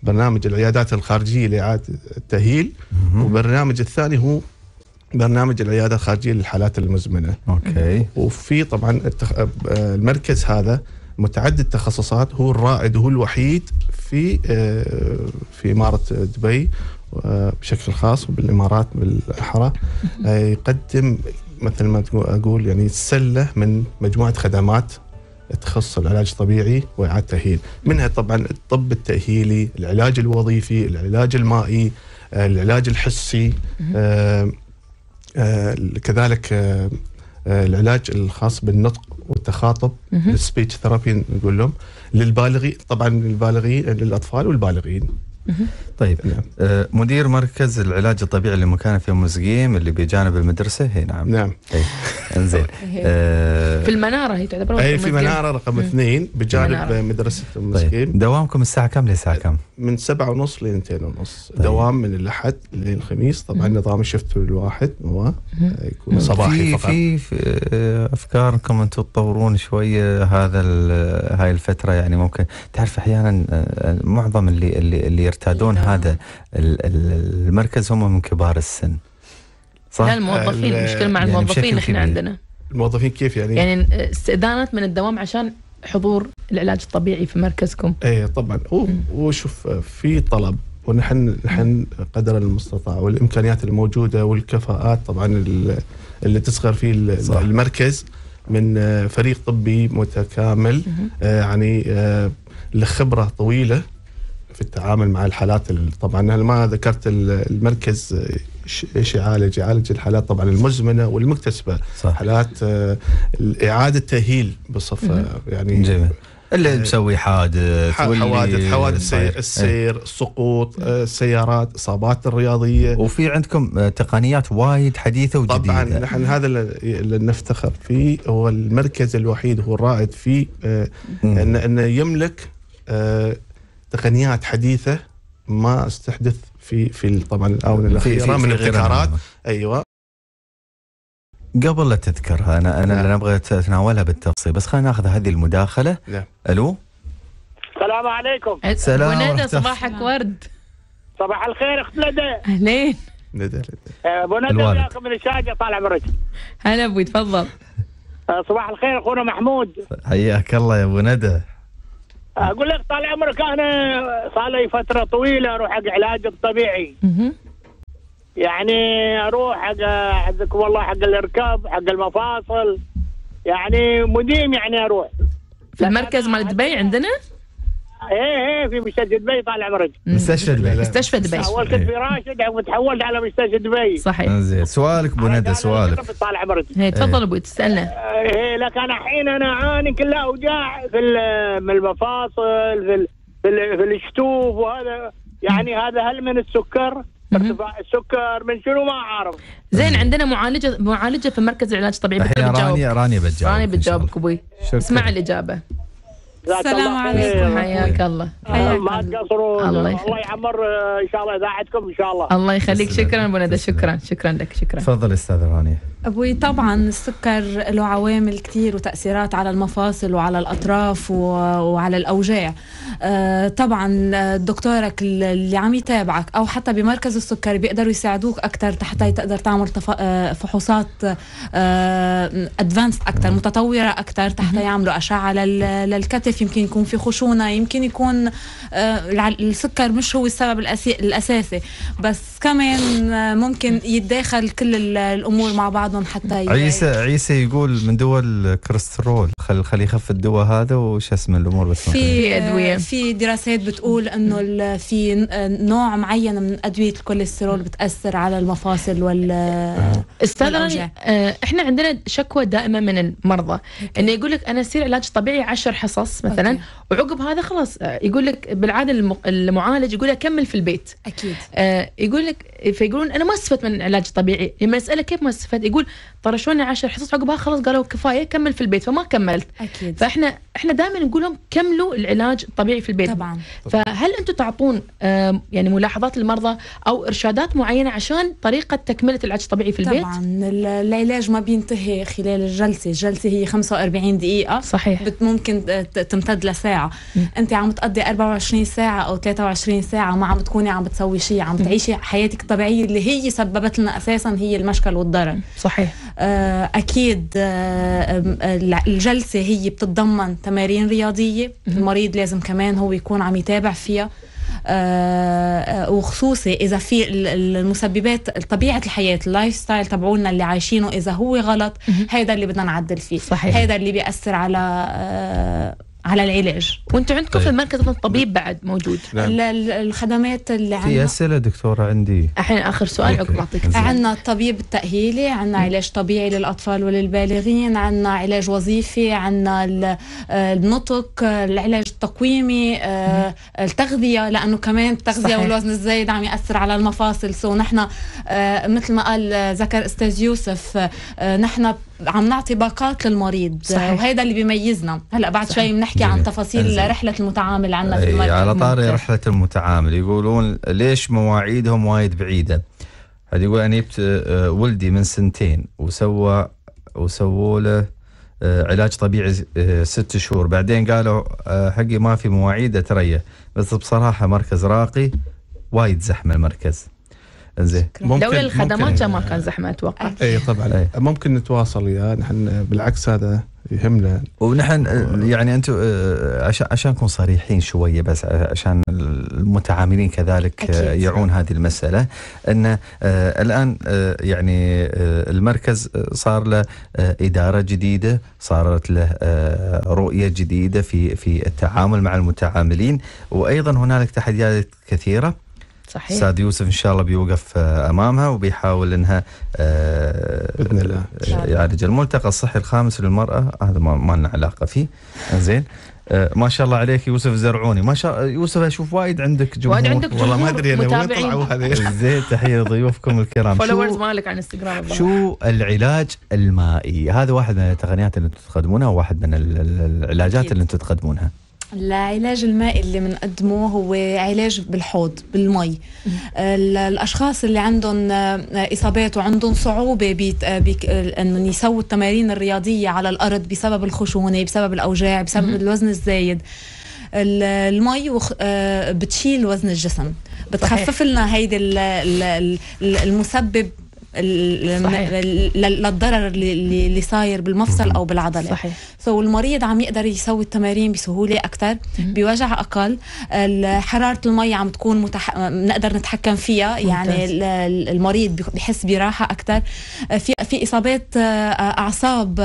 برنامج العيادات الخارجيه لاعاده التاهيل والبرنامج الثاني هو برنامج العياده الخارجيه للحالات المزمنه. اوكي. وفي طبعا التخ... آه، المركز هذا متعدد التخصصات هو الرائد هو الوحيد في آه، في اماره دبي بشكل خاص وبالامارات بالاحرى آه، يقدم مثل ما اقول يعني سله من مجموعه خدمات تخص العلاج الطبيعي واعاده التاهيل، منها طبعا الطب التاهيلي، العلاج الوظيفي، العلاج المائي، آه، العلاج الحسي آه، كذلك العلاج الخاص بالنطق والتخاطب السبيتش ثيرابي نقول لهم للبالغين طبعا للبالغين للاطفال والبالغين طيب نعم. مدير مركز العلاج الطبيعي اللي مكانه في ام اللي بجانب المدرسه هي نعم نعم طيب، انزين آه، في المناره هي تعتبر اي في مناره رقم اثنين بجانب مدرسه ام طيب. دوامكم الساعه كم لساعه آه، كم؟ من سبعة ونص لين ونص طيب. دوام من الاحد للخميس طبعا نظام الشفت الواحد هو يكون صباحي فقط في, في افكاركم انتم تطورون شويه هذا هاي الفتره يعني ممكن تعرف احيانا معظم اللي اللي اللي يرتادون نعم. هذا المركز هم من كبار السن صح؟ لا الموظفين المشكله مع يعني الموظفين احنا عندنا الموظفين كيف يعني؟ يعني استئذانات من الدوام عشان حضور العلاج الطبيعي في مركزكم. ايه طبعا وشوف في طلب ونحن نحن قدر المستطاع والامكانيات الموجوده والكفاءات طبعا اللي تسخر فيه المركز من آه، فريق طبي متكامل آه، يعني آه، لخبره طويله في التعامل مع الحالات طبعا انا ما ذكرت المركز آه، ايش يعالج؟ يعالج الحالات طبعا المزمنه والمكتسبه صح. حالات آه، اعاده تاهيل بصفه يعني جميل. آه، اللي مسوي حادث حوادث حوادث طيب. إيه. السير السقوط السيارات اصابات الرياضيه وفي عندكم تقنيات وايد حديثه وجديده طبعا نحن هذا اللي نفتخر فيه هو المركز الوحيد هو الرائد فيه انه إن يملك تقنيات حديثه ما استحدث في في طبعا الاونه الاخيره من الابتكارات ايوه قبل لا تذكرها انا انا نعم. اللي ابغى اتناولها بالتفصيل بس خلينا ناخذ هذه المداخله لا. نعم. الو السلام عليكم السلام وندى صباحك ورد صباح الخير اخت ندى اهلين ندى أه، ابو ندى وياكم من الشارجه طالع من رجل هلا ابوي تفضل أه، صباح الخير اخونا محمود حياك الله يا ابو ندى اقول لك طال عمرك انا صار لي فتره طويله اروح حق علاج الطبيعي يعني اروح حق حقكم والله حق الركاب حق المفاصل يعني مديم يعني اروح في المركز مال دبي عندنا؟ ايه ايه في مستشفى دبي طال عمرك مستشفى دبي مستشفى دبي تحولت في راشد وتحولت على مستشفى دبي صحيح زين سؤالك ابو ندى سؤالك طال عمرك ايه تفضل ابو تسالنا ايه, إيه، لك انا الحين انا اعاني كلها اوجاع في المفاصل في الـ في, الـ في الشتوف وهذا يعني هذا هل من السكر؟ ارتفاع السكر من شنو ما اعرف زين عندنا معالجه معالجه في مركز العلاج الطبيعي رانيا رانيا بتجاوب رانيا بتجاوبك ابوي اسمع الاجابه السلام عليكم حياك الله آه، ما تقصروا الله يعمر آه، ان شاء الله اذاعتكم ان شاء الله الله يخليك شكرا ابو ندى شكرا شكرا لك شكرا تفضل استاذ رانيا ابوي طبعا السكر له عوامل كثير وتاثيرات على المفاصل وعلى الاطراف وعلى الاوجاع آه، طبعا دكتورك اللي عم يتابعك او حتى بمركز السكر بيقدروا يساعدوك اكثر حتى تقدر تعمل فحوصات ادفانسد اكثر متطوره اكثر حتى يعملوا اشعه للكتف الخلاف يمكن يكون في خشونه يمكن يكون آه، السكر مش هو السبب الاساسي بس كمان آه، ممكن يتداخل كل الامور مع بعضهم حتى عيسى عيسى يقول من دول الكوليسترول خل خلي يخف الدواء هذا وش اسم الامور بس في آه، ادويه في دراسات بتقول انه في نوع معين من ادويه الكوليسترول بتاثر على المفاصل وال استاذ احنا عندنا شكوى دائمه من المرضى انه يقول لك انا سير علاج طبيعي 10 حصص مثلا أوكي. وعقب هذا خلاص آه، يقول لك بالعاده المعالج يقول لك كمل في البيت اكيد آه يقول لك فيقولون انا ما استفدت من العلاج الطبيعي لما اساله كيف ما استفدت يقول طرشوني 10 حصص عقبها خلاص قالوا كفايه كمل في البيت فما كملت اكيد فاحنا احنا دائما نقول لهم كملوا العلاج الطبيعي في البيت طبعا فهل انتم تعطون يعني ملاحظات المرضى او ارشادات معينه عشان طريقه تكمله العلاج الطبيعي في البيت طبعا العلاج ما بينتهي خلال الجلسه الجلسه هي 45 دقيقه صحيح ممكن تمتد لساعه انت عم تقضي 24 ساعه او 23 ساعه ما عم تكوني عم بتسوي شيء عم تعيشي حياتك الطبيعيه اللي هي سببت لنا اساسا هي المشكل والضرر صحيح آه، اكيد آه، آه، الجلسه هي بتتضمن تمارين رياضية المريض لازم كمان هو يكون عم يتابع فيها آه، آه، وخصوصي اذا في المسببات طبيعه الحياه اللايف ستايل تبعولنا اللي عايشينه اذا هو غلط هذا اللي بدنا نعدل فيه هذا اللي بياثر على آه، على العلاج وانتم عندكم طيب. في مركز الطبيب بعد موجود نعم. الخدمات اللي عندنا في اسئله دكتوره عندي الحين اخر سؤال عقب اعطيك عندنا الطبيب التاهيلي عندنا علاج طبيعي للاطفال وللبالغين عندنا علاج وظيفي عندنا آه، النطق العلاج التقويمي آه، التغذيه لانه كمان التغذيه والوزن الزايد عم ياثر على المفاصل سو نحن آه، مثل ما قال ذكر استاذ يوسف نحن عم نعطي باقات للمريض صحيح. وهيدا اللي بيميزنا هلا بعد شوي بنحكي عن تفاصيل أزل. رحله المتعامل عندنا في إيه، المركز على طاري رحله المتعامل يقولون ليش مواعيدهم وايد بعيده هذا يقول انا جبت آه، ولدي من سنتين وسوى وسووا له آه، علاج طبيعي آه، ست شهور بعدين قالوا حقي ما في مواعيد اتريا بس بصراحه مركز راقي وايد زحمه المركز زين لولا الخدمات ما كان زحمه اتوقع اي طبعا أي. ممكن نتواصل وياه نحن بالعكس هذا يهمنا ونحن آه، يعني انتم آه، عشان عشان نكون صريحين شويه بس آه، عشان المتعاملين كذلك أكيد. يعون هذه المساله ان الان يعني المركز صار له اداره جديده صارت له رؤيه جديده في في التعامل مع المتعاملين وايضا هنالك تحديات كثيره صحيح سعد يوسف ان شاء الله بيوقف آه، امامها وبيحاول انها آه، باذن آه، الله يعالج الملتقى الصحي الخامس للمراه هذا ما لنا علاقه فيه زين ما شاء الله عليك يوسف زرعوني ما شاء يوسف اشوف وايد عندك جمهور وايد عندك جمهور والله ما ادري انا وين طلعوا زين تحيه لضيوفكم الكرام فولورز مالك على انستغرام شو العلاج المائي هذا واحد من التقنيات اللي انتم تقدمونها وواحد من العلاجات اللي انتم تقدمونها العلاج المائي اللي بنقدمه هو علاج بالحوض بالمي الاشخاص اللي عندهم آه، اصابات وعندهم صعوبه آه، آه، انهم يسووا التمارين الرياضيه على الارض بسبب الخشونه بسبب الاوجاع بسبب مم. الوزن الزايد المي وخ... بتشيل وزن الجسم بتخفف لنا هيدي المسبب للضرر اللي صاير بالمفصل او بالعضله صحيح سو so المريض عم يقدر يسوي التمارين بسهوله اكثر بوجع اقل حراره المي عم تكون متح... نقدر نتحكم فيها يعني المريض بحس براحه اكثر في في اصابات آه، اعصاب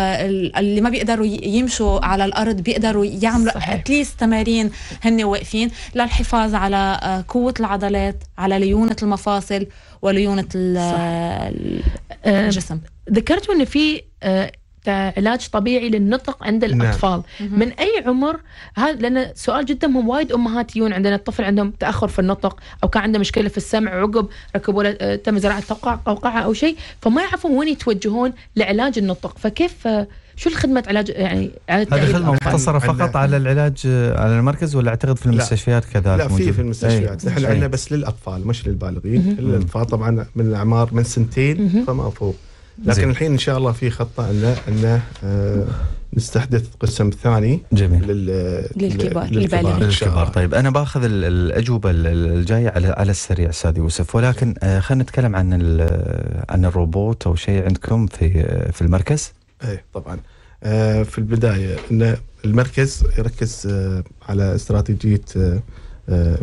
اللي ما بيقدروا يمشوا على الارض بيقدروا يعملوا اتليست تمارين هن واقفين للحفاظ على آه، قوه العضلات على ليونه المفاصل وليونه الجسم آه، ذكرتوا ان في آه، علاج طبيعي للنطق عند نعم. الاطفال نعم. من اي عمر هذا لان سؤال جدا مهم وايد امهات يجون عندنا الطفل عندهم تاخر في النطق او كان عنده مشكله في السمع عقب ركبوا له آه، تم زراعه قوقعه او شيء فما يعرفون وين يتوجهون لعلاج النطق فكيف شو الخدمه علاج يعني هذه خدمه مختصره فقط على العلاج على المركز ولا اعتقد في المستشفيات كذلك لا في في المستشفيات إيه. نحن عندنا إيه. بس للاطفال مش للبالغين الاطفال طبعا من الاعمار من سنتين فما فوق لكن زي. الحين ان شاء الله في خطه انه انه آه، نستحدث قسم ثاني جميل لل... للكبار للكبار للكبار طيب انا باخذ الاجوبه الجايه على على السريع استاذ يوسف ولكن آه، خلينا نتكلم عن عن الروبوت او شيء عندكم في آه، في المركز ايه طبعا آه، في البدايه ان المركز يركز آه، على استراتيجيه آه،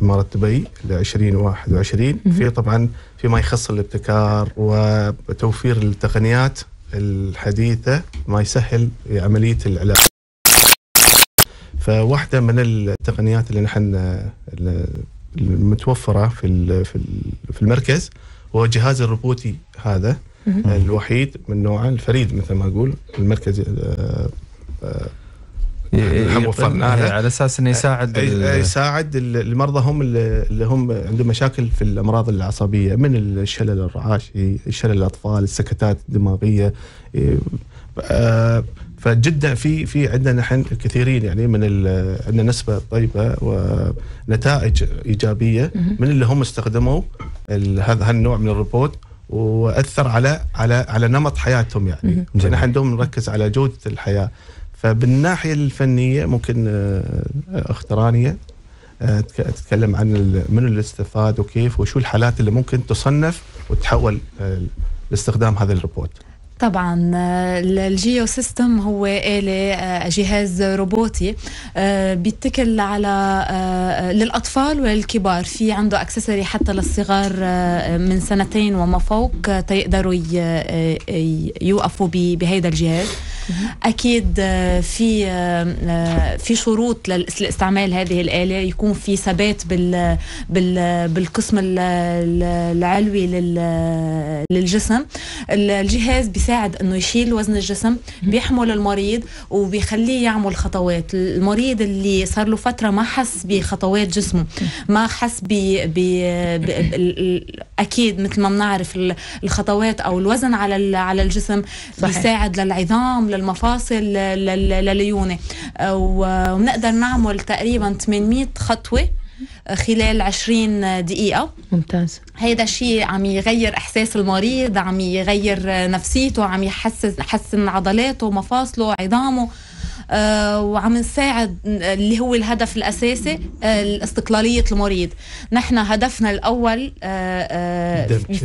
اماره دبي ل 2021 في طبعا فيما يخص الابتكار وتوفير التقنيات الحديثه ما يسهل عمليه العلاج. فواحده من التقنيات اللي نحن المتوفره في في المركز هو جهاز الروبوتي هذا يعني الوحيد من نوعه الفريد مثل ما اقول المركز آه، آه، وفرناه آه. على اساس انه يساعد يساعد المرضى هم اللي هم عندهم مشاكل في الامراض العصبيه من الشلل الرعاشي، شلل الاطفال، السكتات الدماغيه إيه، فجدا في في عندنا نحن كثيرين يعني من عندنا نسبه طيبه ونتائج ايجابيه من اللي هم استخدموا هذا النوع من الروبوت واثر على على على نمط حياتهم يعني لان احنا دوم نركز على جوده الحياه فبالناحيه الفنيه ممكن آه، اخت رانيا آه، تتكلم عن منو اللي استفاد وكيف وشو الحالات اللي ممكن تصنف وتحول آه، لاستخدام هذا الروبوت. طبعا آه، الجيو سيستم هو آلة آه، جهاز روبوتي آه، بيتكل على للأطفال وللكبار في عنده أكسسوري حتى للصغار من سنتين وما فوق تيقدروا يوقفوا بهيدا الجهاز اكيد آه، في آه، آه، في شروط لاستعمال هذه الاله يكون في ثبات بال بال بالقسم العلوي للجسم الجهاز بيساعد انه يشيل وزن الجسم بيحمل المريض وبيخليه يعمل خطوات المريض اللي صار له فتره ما حس بخطوات جسمه ما حس ب اكيد مثل ما بنعرف الخطوات او الوزن على على الجسم صحيح. بيساعد للعظام للمفاصل لليونه آه، وبنقدر نعمل تقريبا 800 خطوه آه، خلال 20 دقيقة ممتاز هيدا الشيء عم يغير إحساس المريض عم يغير نفسيته عم يحسن عضلاته مفاصله عظامه آه، وعم نساعد اللي هو الهدف الاساسي استقلاليه المريض نحن هدفنا الاول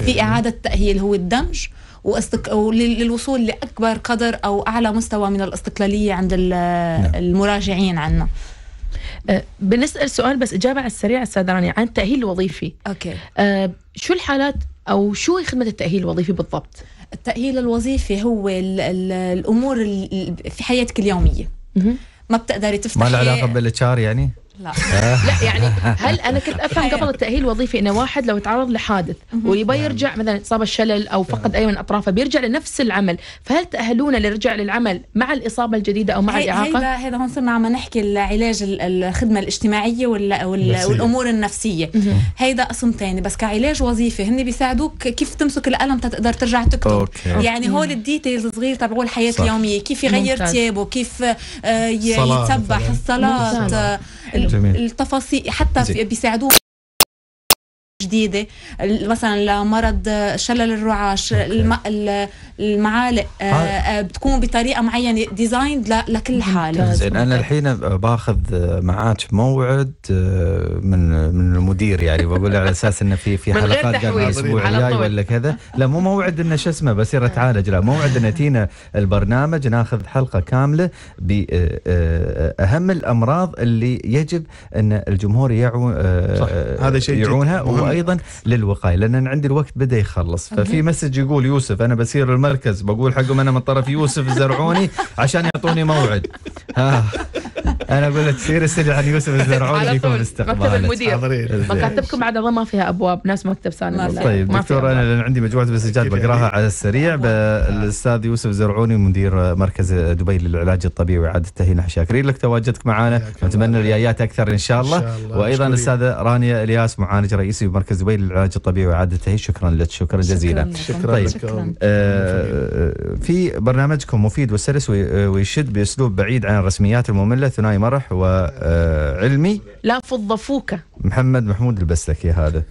في اعاده تاهيل هو الدمج واستق... للوصول لاكبر قدر او اعلى مستوى من الاستقلاليه عند نعم. المراجعين عنا أه، بنسال سؤال بس اجابه على السريع استاذ راني عن التاهيل الوظيفي اوكي أه شو الحالات او شو هي خدمه التاهيل الوظيفي بالضبط التاهيل الوظيفي هو الـ الـ الامور في حياتك اليوميه ما بتقدري تفتحي ما له علاقه بالاتش يعني؟ لا لا يعني هل انا كنت افهم قبل التاهيل الوظيفي انه واحد لو تعرض لحادث ويبغى يرجع مثلا اصابه شلل او فقد اي من اطرافه بيرجع لنفس العمل فهل تاهلونه للرجع للعمل مع الاصابه الجديده او مع الاعاقه هذا هذا هون صرنا عم نحكي العلاج الخدمه الاجتماعيه وال والامور النفسيه هيدا قسم ثاني بس كعلاج وظيفي هن بيساعدوك كيف تمسك القلم تقدر ترجع تكتب أوكي. يعني هول الديتيلز الصغير تبعوا الحياه اليوميه كيف يغير ثيابه كيف آه، يتسبح الصلاه جميل. التفاصيل حتى بيساعدوهم جديده مثلا لمرض شلل الرعاش الم... المعالق آه، آه، بتكون بطريقه معينه ديزاين لكل حاله زين انا الحين باخذ آه، معك موعد من من المدير يعني بقول على اساس انه في في حلقات قبل الاسبوع الجاي ولا كذا لا مو موعد انه شو اسمه بصير اتعالج لا موعد انه تينا البرنامج ناخذ حلقه كامله باهم الامراض اللي يجب ان الجمهور يعو هذا شيء يعونها وايضا للوقايه لان عندي الوقت بدا يخلص ففي مسج يقول يوسف انا بسير المركز بقول حقهم انا من طرف يوسف زرعوني عشان يعطوني موعد انا اقول لك سير سري عن يوسف الزرعون يكون مكتب المدير مكاتبكم عاد ما فيها ابواب ناس مكتب سالم طيب دكتور انا لان عندي مجموعه مسجات بقراها يعني. على السريع الاستاذ يوسف زرعوني مدير مركز دبي للعلاج الطبيعي واعاده تهيئه شاكرين لك تواجدك معنا نتمنى ريايات اكثر ان شاء الله وايضا الاستاذه رانيا الياس معالج رئيسي بمركز دبي للعلاج الطبيعي واعاده التهيئه شكرا لك شكرا جزيلا شكرا طيب شكرا. آه، في برنامجكم مفيد وسلس آه، ويشد باسلوب بعيد عن الرسميات الممله ثنائي مرح وعلمي آه، لا فض فوكة محمد محمود البسلكي هذا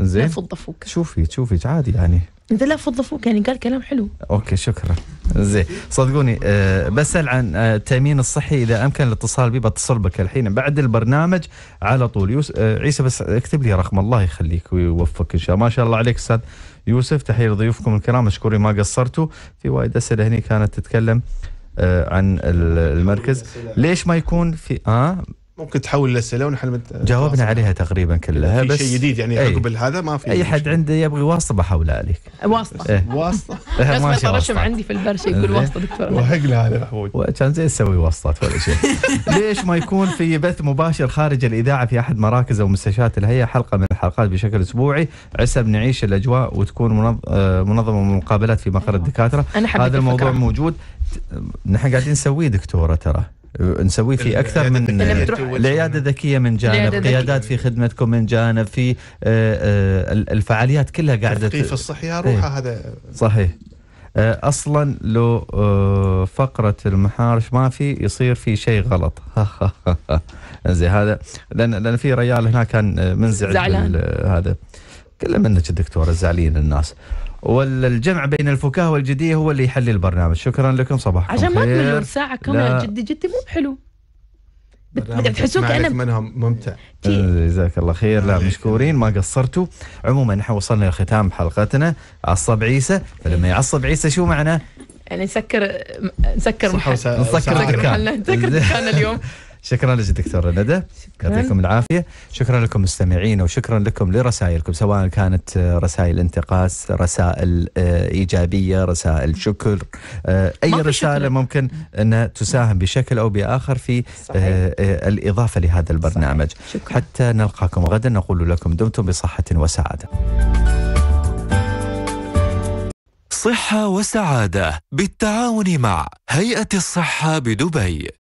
زين لا فض فوكة شوفي شوفي عادي يعني انت لا فض فوكة يعني قال كلام حلو اوكي شكرا زين صدقوني أه بسأل عن آه، التأمين الصحي إذا أمكن الاتصال بي بتصل بك الحين بعد البرنامج على طول يوس... أه عيسى بس اكتب لي رقم الله يخليك ويوفقك إن شاء الله ما شاء الله عليك أستاذ يوسف تحية لضيوفكم الكرام مشكورين ما قصرتوا في وايد أسئلة هنا كانت تتكلم آه، عن المركز ليش ما يكون في اه ممكن تحول الاسئله ونحن مت... جاوبنا عليها تقريبا كلها بس شيء جديد يعني إيه. عقب هذا ما في اي حد عنده يبغي واسطه بحولها عليك واسطه إيه. واسطه الناس ما يترشم عندي في البرش يقول إيه. واسطه دكتور وهق له هذا محمود كان زين تسوي واسطات ولا شيء ليش ما يكون في بث مباشر خارج الاذاعه في احد مراكز او مستشفيات الهيئه حلقه من الحلقات بشكل اسبوعي عسى بنعيش الاجواء وتكون آه، منظمه مقابلات في مقر أيوة. الدكاتره هذا الموضوع موجود نحن قاعدين نسويه دكتوره ترى آه، نسوي في اكثر يعني من العياده آه، الذكيه من جانب قيادات في خدمتكم من جانب في آه، الفعاليات كلها قاعده تثقيف الصحي إيه. روحه هذا صحيح اصلا لو فقره المحارش ما في يصير في شيء غلط زي هذا لان لان في ريال هناك كان منزعج هذا كله منك الدكتوره زعلين الناس والجمع بين الفكاهه والجديه هو اللي يحلي البرنامج شكرا لكم صباحكم عشان ما تملون ساعه كمان جدي جدي مو بحلو بتحسون كانه منهم ممتع إيه، جزاك الله خير لا آه. مشكورين ما قصرتوا عموما نحن وصلنا لختام حلقتنا عصب عيسى فلما يعصب عيسى شو معناه؟ يعني نسكر نسكر محل نسكر محلنا نسكر محلنا اليوم شكرا لك دكتورة ندى يعطيكم العافية شكرا لكم مستمعين وشكرا لكم لرسائلكم سواء كانت آه، رسائل انتقاص رسائل آه، إيجابية رسائل شكر آه، أي رسالة شكرا. ممكن أن تساهم بشكل أو بآخر في صحيح. الإضافة لهذا البرنامج شكرا. حتى نلقاكم غدا نقول لكم دمتم بصحة وسعادة صحة وسعادة بالتعاون مع هيئة الصحة بدبي